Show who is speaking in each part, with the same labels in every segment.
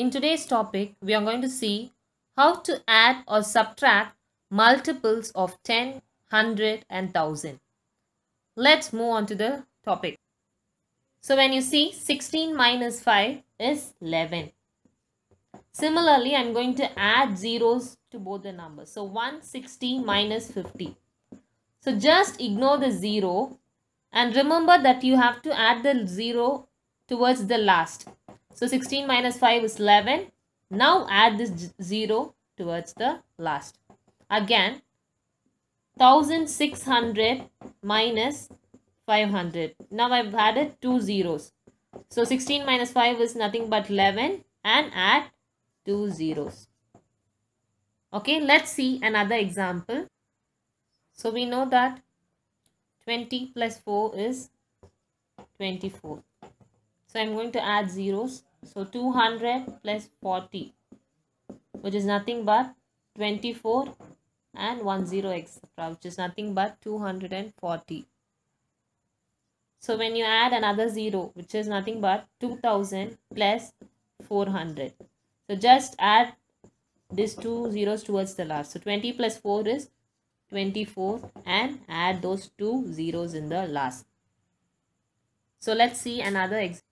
Speaker 1: In today's topic, we are going to see how to add or subtract multiples of 10, 100 and 1000. Let's move on to the topic. So when you see 16 minus 5 is 11. Similarly, I'm going to add zeros to both the numbers. So 160 minus 50. So just ignore the 0 and remember that you have to add the 0 towards the last. So 16 minus 5 is 11. Now add this 0 towards the last. Again, 1600 minus 500. Now I've added two zeros. So 16 minus 5 is nothing but 11 and add two zeros. Okay, let's see another example. So we know that 20 plus 4 is 24. So I'm going to add zeros. So 200 plus 40 which is nothing but 24 and 1 0 which is nothing but 240. So when you add another 0 which is nothing but 2000 plus 400. So just add these two zeros towards the last. So 20 plus 4 is 24 and add those two zeros in the last. So let's see another example.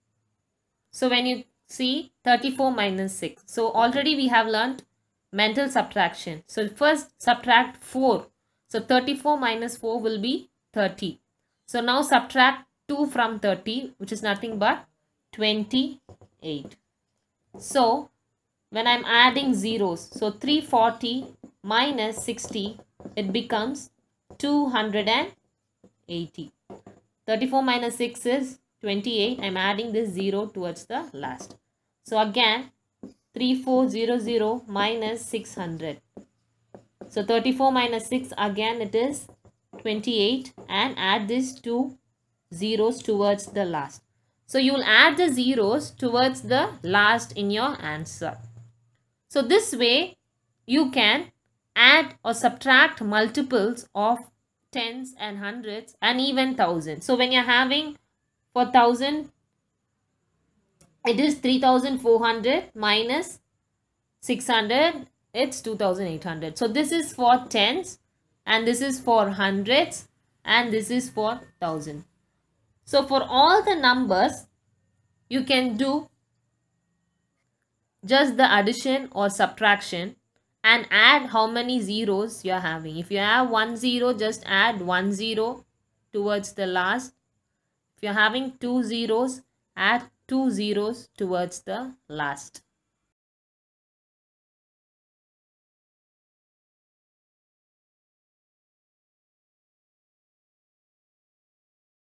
Speaker 1: So when you See 34 minus 6. So already we have learnt mental subtraction. So first subtract 4. So 34 minus 4 will be 30. So now subtract 2 from 30 which is nothing but 28. So when I'm adding zeros, so 340 minus 60 it becomes 280. 34 minus 6 is 28 i'm adding this 0 towards the last so again 3400 minus 600 so 34 minus 6 again it is 28 and add this two zeros towards the last so you will add the zeros towards the last in your answer so this way you can add or subtract multiples of tens and hundreds and even thousands so when you're having for 1000 it is 3400 minus 600 it's 2800 so this is for tens and this is for hundreds and this is for thousand so for all the numbers you can do just the addition or subtraction and add how many zeros you are having if you have one zero just add one zero towards the last if you're having two zeros, add two zeros towards the last.